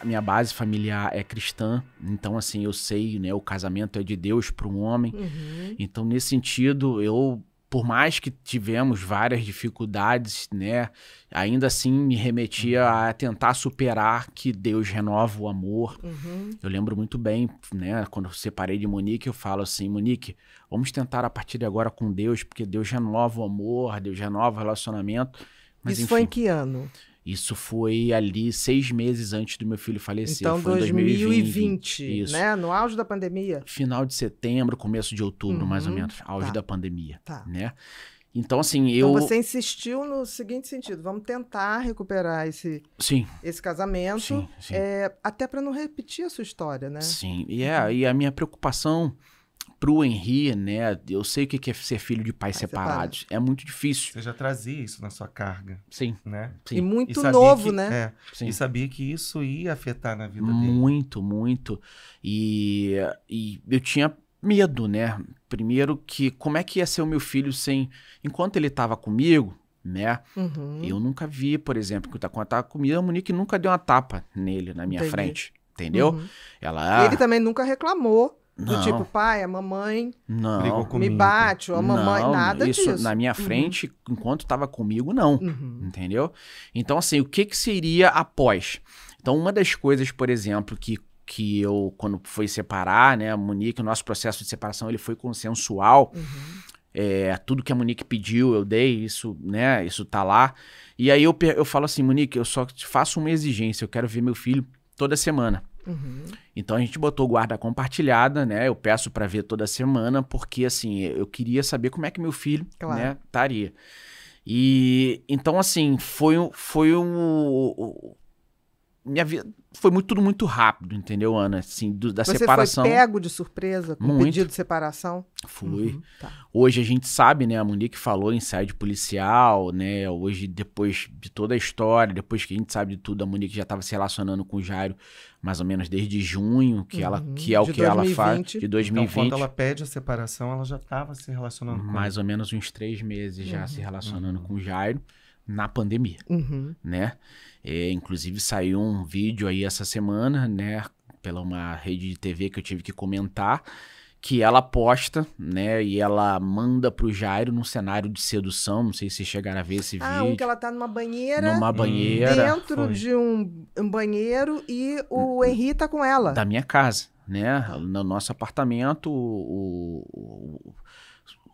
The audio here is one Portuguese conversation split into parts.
a minha base familiar é cristã, então assim, eu sei, né, o casamento é de Deus para um homem. Uhum. Então nesse sentido, eu por mais que tivemos várias dificuldades, né, ainda assim me remetia uhum. a tentar superar que Deus renova o amor. Uhum. Eu lembro muito bem, né, quando eu separei de Monique, eu falo assim, Monique, vamos tentar a partir de agora com Deus, porque Deus renova o amor, Deus renova o relacionamento. Mas, Isso enfim, foi em que ano? Isso foi ali seis meses antes do meu filho falecer. Então, foi 2020, 2020 isso. né? No auge da pandemia. Final de setembro, começo de outubro, uhum, mais ou uhum. menos. Auge tá. da pandemia, tá. né? Então, assim, então, eu... Então, você insistiu no seguinte sentido. Vamos tentar recuperar esse, sim. esse casamento. Sim, sim. É, até para não repetir a sua história, né? Sim. E, uhum. é, e a minha preocupação pro Henrique, né? Eu sei o que é ser filho de pais separados. Separado. É muito difícil. Você já trazia isso na sua carga. Sim. Né? Sim. E muito e novo, que, né? É, e sabia que isso ia afetar na vida muito, dele. Muito, muito. E, e eu tinha medo, né? Primeiro que como é que ia ser o meu filho sem... Enquanto ele estava comigo, né? Uhum. Eu nunca vi, por exemplo, que o tá, Tacuan tava comigo, a Monique nunca deu uma tapa nele na minha Entendi. frente. Entendeu? Uhum. Ela. Ele ah, também nunca reclamou do não. tipo, pai, a mamãe não. me bate, ou a mamãe, não, nada isso, disso. Na minha uhum. frente, uhum. enquanto estava comigo, não. Uhum. Entendeu? Então, assim, o que, que seria após? Então, uma das coisas, por exemplo, que, que eu, quando foi separar, né, a Monique, o nosso processo de separação ele foi consensual. Uhum. É, tudo que a Monique pediu, eu dei, isso, né, isso tá lá. E aí eu, eu falo assim, Monique, eu só te faço uma exigência, eu quero ver meu filho toda semana. Uhum. Então a gente botou guarda compartilhada, né? Eu peço para ver toda semana, porque assim, eu queria saber como é que meu filho claro. né, estaria. E então, assim, foi, foi um, minha vida foi muito, tudo muito rápido, entendeu, Ana? Assim, do, da Você separação. Você foi pego de surpresa com muito. o pedido de separação? Fui. Uhum, tá. Hoje a gente sabe, né? A Monique falou em sede policial, né? Hoje, depois de toda a história, depois que a gente sabe de tudo, a Monique já estava se relacionando com o Jairo mais ou menos desde junho, que, uhum, ela, que é o que 2020. ela faz de 2020. Então, quando ela pede a separação, ela já estava se relacionando mais com Mais ou menos uns três meses já uhum. se relacionando uhum. com o Jairo na pandemia, uhum. né? É, inclusive saiu um vídeo aí essa semana, né? Pela uma rede de TV que eu tive que comentar, que ela posta, né? E ela manda pro Jairo num cenário de sedução. Não sei se chegaram a ver esse ah, vídeo. Ah, um que ela tá numa banheira. Numa hum, banheira. Dentro foi. de um, um, banheiro e o hum, hum. Henri tá com ela. Da minha casa, né? No nosso apartamento, o, o, o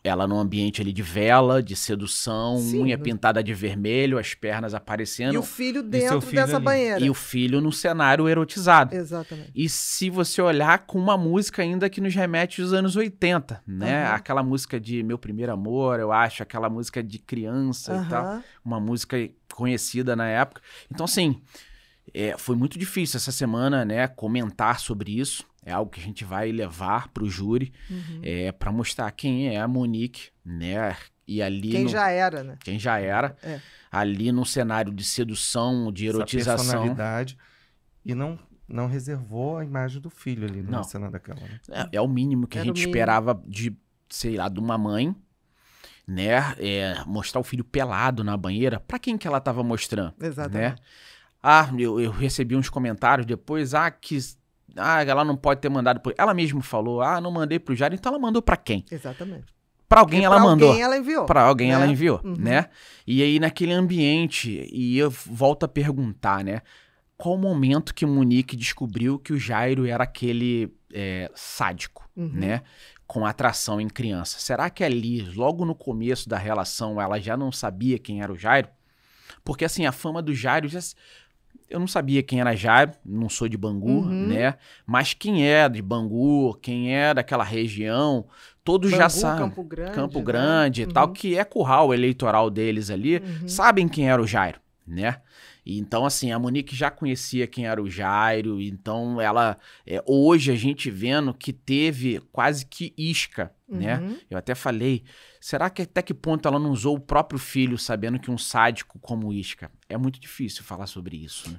ela num ambiente ali de vela, de sedução, Sim, unha né? pintada de vermelho, as pernas aparecendo. E o filho dentro filho dessa ali. banheira. E o filho num cenário erotizado. Exatamente. E se você olhar com uma música ainda que nos remete aos anos 80, né? Uhum. Aquela música de Meu Primeiro Amor, eu acho, aquela música de criança uhum. e tal. Uma música conhecida na época. Então, assim... É, foi muito difícil essa semana, né, comentar sobre isso. É algo que a gente vai levar para o júri uhum. é, para mostrar quem é a Monique, né? E ali quem no... já era, né? Quem já era. É. Ali num cenário de sedução, de erotização. Essa personalidade. E não, não reservou a imagem do filho ali na cena daquela. Né? É, é, o mínimo que Era a gente esperava de, sei lá, de uma mãe, né? É, mostrar o filho pelado na banheira. Para quem que ela estava mostrando? Né? Exatamente. Né? Ah, eu, eu recebi uns comentários depois, ah, que ah, ela não pode ter mandado por. Ela mesma falou, ah, não mandei pro Jairo, então ela mandou para quem? Exatamente. Para alguém ela mandou. Para alguém ela enviou. Para alguém né? ela enviou, uhum. né? E aí naquele ambiente, e eu volto a perguntar, né? Qual o momento que o Monique descobriu que o Jairo era aquele é, sádico, uhum. né? Com atração em criança. Será que ali, logo no começo da relação, ela já não sabia quem era o Jairo? Porque assim, a fama do Jairo já eu não sabia quem era Jaime, não sou de Bangu, uhum. né? Mas quem é de Bangu, quem é daquela região, todos Bangu, já sabem. Campo Grande. Campo né? Grande né? e uhum. tal, que é curral eleitoral deles ali, uhum. sabem quem era o Jairo né? E, então, assim, a Monique já conhecia quem era o Jairo, então ela. É, hoje a gente vendo que teve quase que isca, né? uhum. né? Eu até falei, será que até que ponto ela não usou o próprio filho sabendo que um sádico como isca? É muito difícil falar sobre isso, né?